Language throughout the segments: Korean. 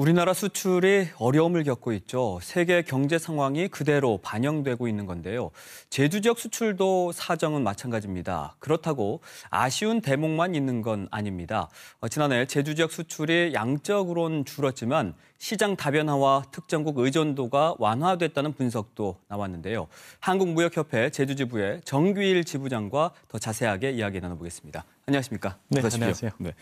우리나라 수출이 어려움을 겪고 있죠. 세계 경제 상황이 그대로 반영되고 있는 건데요. 제주 지역 수출도 사정은 마찬가지입니다. 그렇다고 아쉬운 대목만 있는 건 아닙니다. 어, 지난해 제주 지역 수출이 양적으로는 줄었지만 시장 다변화와 특정국 의존도가 완화됐다는 분석도 나왔는데요. 한국무역협회 제주지부의 정규일 지부장과 더 자세하게 이야기 나눠보겠습니다. 안녕하십니까? 네, 안녕하세요. 네.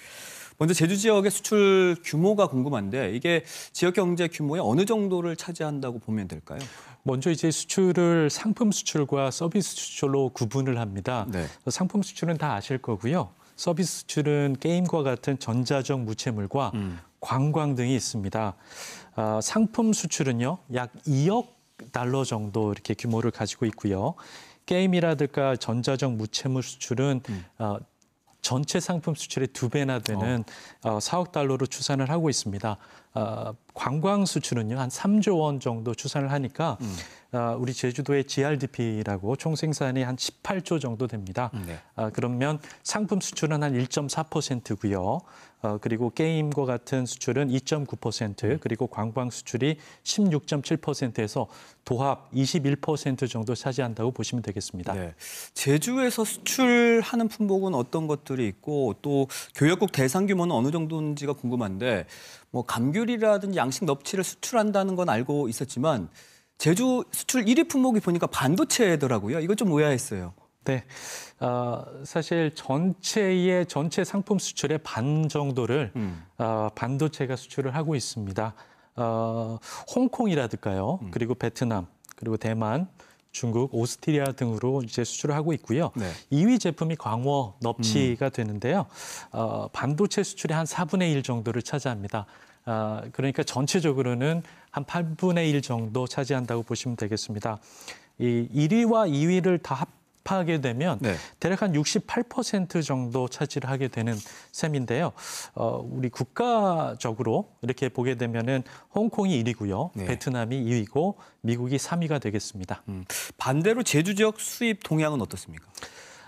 먼저 제주 지역의 수출 규모가 궁금한데 이게 지역 경제 규모의 어느 정도를 차지한다고 보면 될까요? 먼저 이제 수출을 상품 수출과 서비스 수출로 구분을 합니다. 네. 상품 수출은 다 아실 거고요. 서비스 수출은 게임과 같은 전자적 무채물과 음. 관광 등이 있습니다. 어, 상품 수출은요 약 2억 달러 정도 이렇게 규모를 가지고 있고요. 게임이라든가 전자적 무채물 수출은 음. 어, 전체 상품 수출의 두 배나 되는 어. 4억 달러로 추산을 하고 있습니다. 어, 관광 수출은요 한 3조 원 정도 추산을 하니까 음. 아, 우리 제주도의 GRDP라고 총 생산이 한 18조 정도 됩니다. 음, 네. 아, 그러면 상품 수출은 한 1.4%고요. 어, 그리고 게임과 같은 수출은 2.9% 음. 그리고 관광 수출이 16.7%에서 도합 21% 정도 차지한다고 보시면 되겠습니다. 네. 제주에서 수출하는 품목은 어떤 것들이 있고 또 교역국 대상 규모는 어느 정도인지가 궁금한데 뭐 감귤이라든지 양식 넙치를 수출한다는 건 알고 있었지만 제주 수출 1위 품목이 보니까 반도체더라고요. 이거 좀 의아했어요. 네. 어, 사실 전체의 전체 상품 수출의 반 정도를 음. 어, 반도체가 수출을 하고 있습니다. 어, 홍콩이라든가요. 음. 그리고 베트남, 그리고 대만, 중국, 오스트리아 등으로 이제 수출을 하고 있고요. 네. 2위 제품이 광어 넙치가 음. 되는데요. 어, 반도체 수출의 한 4분의 1 정도를 차지합니다. 아, 그러니까 전체적으로는 한 8분의 1 정도 차지한다고 보시면 되겠습니다. 이 1위와 2위를 다 합하게 되면 네. 대략 한 68% 정도 차지를 하게 되는 셈인데요. 어, 우리 국가적으로 이렇게 보게 되면은 홍콩이 1위고요, 네. 베트남이 2위고 미국이 3위가 되겠습니다. 음, 반대로 제주 지역 수입 동향은 어떻습니까?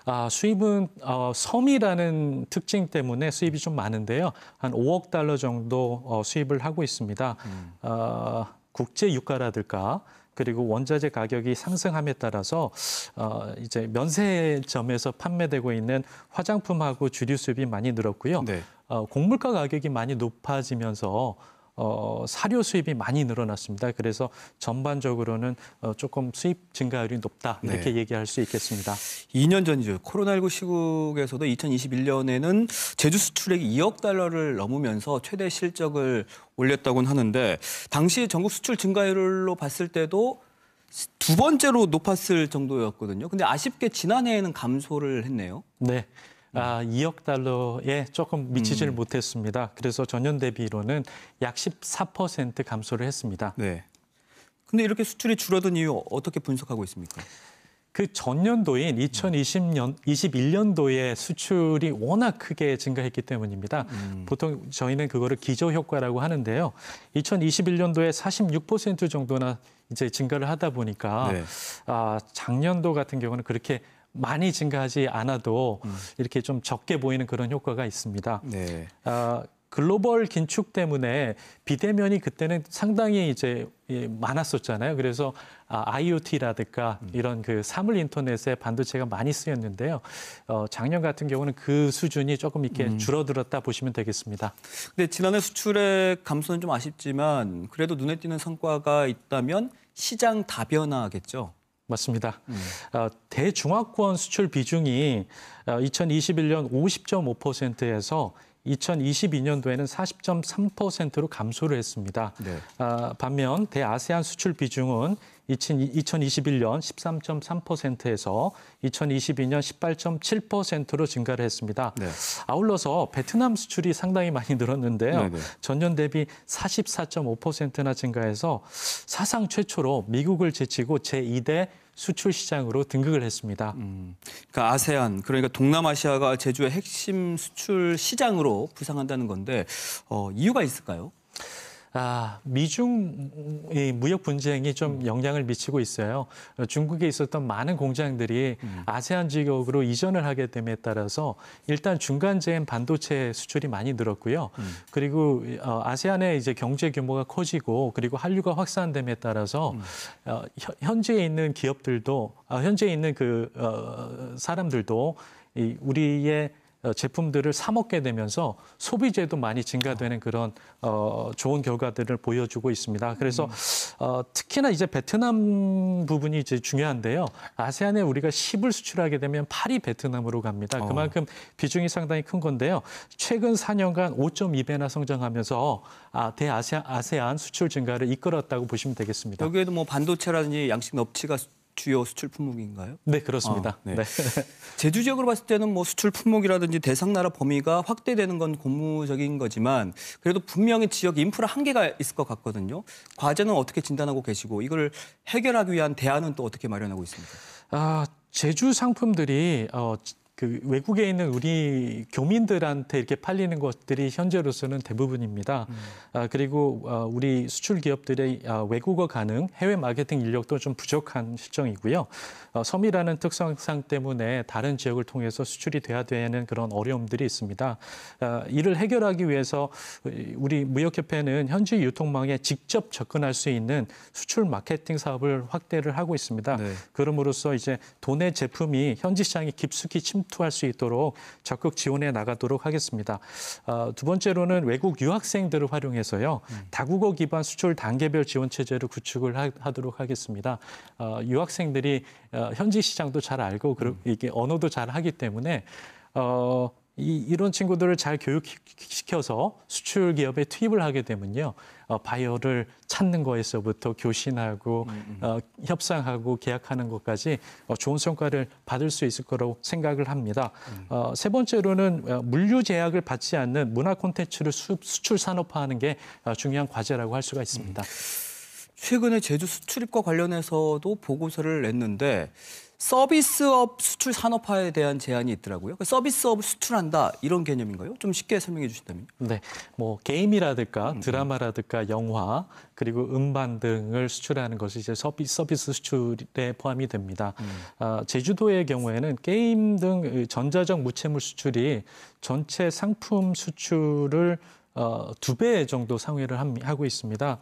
아, 수입은 어, 섬이라는 특징 때문에 수입이 좀 많은데요. 한 5억 달러 정도 어, 수입을 하고 있습니다. 음. 어, 국제 유가라든가 그리고 원자재 가격이 상승함에 따라서 어, 이제 면세점에서 판매되고 있는 화장품하고 주류 수입이 많이 늘었고요. 네. 어, 곡물가 가격이 많이 높아지면서 어, 사료 수입이 많이 늘어났습니다. 그래서 전반적으로는 어, 조금 수입 증가율이 높다 네. 이렇게 네. 얘기할 수 있겠습니다. 2년 전이죠. 코로나19 시국에서도 2021년에는 제주 수출액이 2억 달러를 넘으면서 최대 실적을 올렸다고 하는데 당시 전국 수출 증가율로 봤을 때도 두 번째로 높았을 정도였거든요. 근데 아쉽게 지난해에는 감소를 했네요. 네. 아, 2억 달러에 조금 미치질 음. 못했습니다. 그래서 전년 대비로는 약 14% 감소를 했습니다. 네. 근데 이렇게 수출이 줄어든 이유 어떻게 분석하고 있습니까? 그 전년도인 2020년 음. 21년도에 수출이 워낙 크게 증가했기 때문입니다. 음. 보통 저희는 그거를 기저 효과라고 하는데요. 2021년도에 46% 정도나 이제 증가를 하다 보니까 네. 아, 작년도 같은 경우는 그렇게 많이 증가하지 않아도 음. 이렇게 좀 적게 보이는 그런 효과가 있습니다. 네. 아, 글로벌 긴축 때문에 비대면이 그때는 상당히 이제 많았었잖아요. 그래서 아, IoT라든가 음. 이런 그 사물 인터넷에 반도체가 많이 쓰였는데요. 어, 작년 같은 경우는 그 수준이 조금 이렇게 음. 줄어들었다 보시면 되겠습니다. 근데 지난해 수출의 감소는 좀 아쉽지만 그래도 눈에 띄는 성과가 있다면 시장 다변화겠죠. 맞습니다. 음. 어, 대중화권 수출 비중이 2021년 50.5%에서 2022년도에는 40.3%로 감소를 했습니다. 네. 어, 반면 대아세안 수출 비중은 2021년 13.3%에서 2022년 18.7%로 증가를 했습니다. 네. 아울러서 베트남 수출이 상당히 많이 늘었는데요. 네네. 네. 전년 대비 44.5%나 증가해서 사상 최초로 미국을 제치고 제2대 수출 시장으로 등극을 했습니다. 음, 그러니까 아세안 그러니까 동남아시아가 제주의 핵심 수출 시장으로 부상한다는 건데 어, 이유가 있을까요? 아, 미중 의 무역 분쟁이 좀 음. 영향을 미치고 있어요. 중국에 있었던 많은 공장들이 음. 아세안 지역으로 이전을 하게 됨에 따라서 일단 중간재인 반도체 수출이 많이 늘었고요. 음. 그리고 어, 아세안의 이제 경제 규모가 커지고 그리고 한류가 확산됨에 따라서 어, 현재에 있는 기업들도 아, 현재에 있는 그 어, 사람들도 우리의 어, 제품들을 사 먹게 되면서 소비재도 많이 증가되는 그런 어, 좋은 결과들을 보여주고 있습니다. 그래서 음. 어, 특히나 이제 베트남 부분이 이제 중요한데요. 아세안에 우리가 10을 수출하게 되면 8이 베트남으로 갑니다. 어. 그만큼 비중이 상당히 큰 건데요. 최근 4년간 5.2배나 성장하면서 아, 대아세안 수출 증가를 이끌었다고 보시면 되겠습니다. 여기에도 뭐 반도체라든지 양식 업체가 주요 수출 품목인가요? 네, 그렇습니다. 아, 네. 네. 제주 지역으로 봤을 때는 뭐 수출 품목이라든지 대상 나라 범위가 확대되는 건 고무적인 거지만 그래도 분명히 지역 인프라 한계가 있을 것 같거든요. 과제는 어떻게 진단하고 계시고 이걸 해결하기 위한 대안은 또 어떻게 마련하고 있습니까? 아, 제주 상품들이 어, 그 외국에 있는 우리 교민들한테 이렇게 팔리는 것들이 현재로서는 대부분입니다. 음. 아, 그리고 아, 우리 수출 기업들의 아, 외국어 가능 해외 마케팅 인력도 좀 부족한 실정이고요. 어, 섬이라는 특성상 때문에 다른 지역을 통해서 수출이 돼야 되는 그런 어려움들이 있습니다. 아, 이를 해결하기 위해서 우리 무역협회는 현지 유통망에 직접 접근할 수 있는 수출 마케팅 사업을 확대를 하고 있습니다. 네. 그럼으로써 이제 돈의 제품이 현지 시장에 깊숙이 침 침투할 수 있도록 적극 지원해 나가도록 하겠습니다. 어, 두 번째로는 외국 유학생들을 활용해서요. 음. 다국어 기반 수출 단계별 지원 체제를 구축을 하도록 하 하겠습니다. 어, 유학생들이 어, 현지 시장도 잘 알고 음. 이게 언어도 잘 하기 때문에 어, 이, 이런 친구들을 잘 교육시켜서 수출 기업에 투입을 하게 되면요. 어, 바이어를 찾는 거에서부터 교신하고 음, 음. 어, 협상하고 계약하는 것까지 어, 좋은 성과를 받을 수 있을 거라고 생각을 합니다. 음. 어, 세 번째로는 어, 물류 제약을 받지 않는 문화 콘텐츠를 수, 출 산업화하는 게 어, 중요한 과제라고 할 수가 있습니다. 최근에 제주 수출입과 관련해서도 보고서를 냈는데 서비스업 수출 산업화에 대한 제안이 있더라고요. 그 서비스업 수출한다 이런 개념인가요? 좀 쉽게 설명해 주신다면. 네, 뭐 게임이라든가 음. 드라마라든가 영화 그리고 음반 등을 수출하는 것이 이제 서비스, 서비스 수출에 포함이 됩니다. 음. 아, 제주도의 경우에는 게임 등 전자적 무채물 수출이 전체 상품 수출을 어, 두배 정도 상회를 함, 하고 있습니다.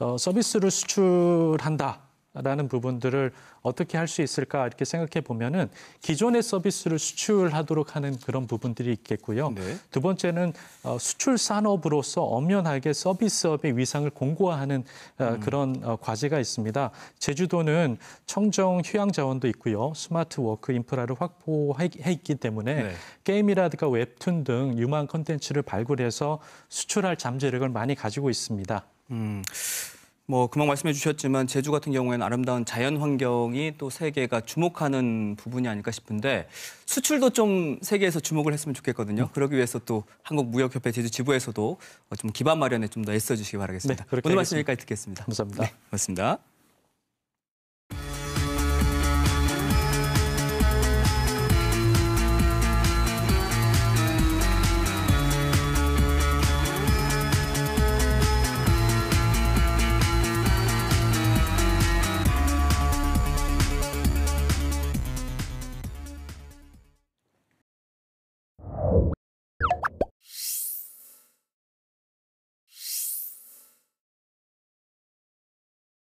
어, 서비스를 수출한다. 라는 부분들을 어떻게 할 수 있을까 이렇게 생각해 보면은 기존의 서비스를 수출하도록 하는 그런 부분들이 있겠고요. 네. 두 번째는 어, 수출 산업으로서 엄연하게 서비스업의 위상을 공고화하는 어, 음. 그런 어, 과제가 있습니다. 제주도는 청정 휴양 자원도 있고요. 스마트 워크 인프라를 확보해 있기 때문에 네. 게임이라든가 웹툰 등 유망 컨텐츠를 발굴해서 수출할 잠재력을 많이 가지고 있습니다. 음. 뭐 금방 말씀해 주셨지만 제주 같은 경우에는 아름다운 자연 환경이 또 세계가 주목하는 부분이 아닐까 싶은데 수출도 좀 세계에서 주목을 했으면 좋겠거든요. 음. 그러기 위해서 또 한국무역협회 제주 지부에서도 어, 좀 기반 마련에 좀 더 애써주시기 바라겠습니다. 네, 오늘 말씀 여기까지 듣겠습니다. 감사합니다. 네, 고맙습니다.